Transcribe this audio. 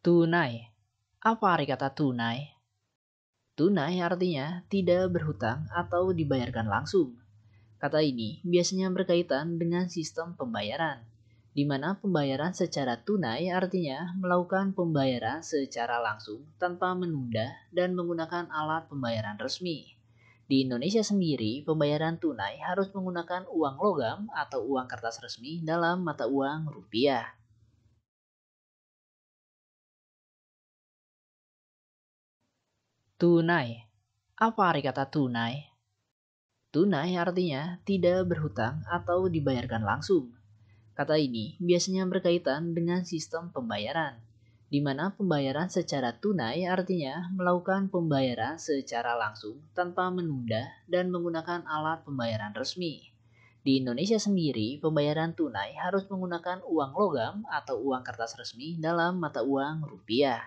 Tunai. Apa arti kata tunai? Tunai artinya tidak berhutang atau dibayarkan langsung. Kata ini biasanya berkaitan dengan sistem pembayaran, di mana pembayaran secara tunai artinya melakukan pembayaran secara langsung tanpa menunda dan menggunakan alat pembayaran resmi. Di Indonesia sendiri, pembayaran tunai harus menggunakan uang logam atau uang kertas resmi dalam mata uang rupiah. Tunai. Apa arti kata tunai? Tunai artinya tidak berhutang atau dibayarkan langsung. Kata ini biasanya berkaitan dengan sistem pembayaran, di mana pembayaran secara tunai artinya melakukan pembayaran secara langsung tanpa menunda dan menggunakan alat pembayaran resmi. Di Indonesia sendiri, pembayaran tunai harus menggunakan uang logam atau uang kertas resmi dalam mata uang rupiah.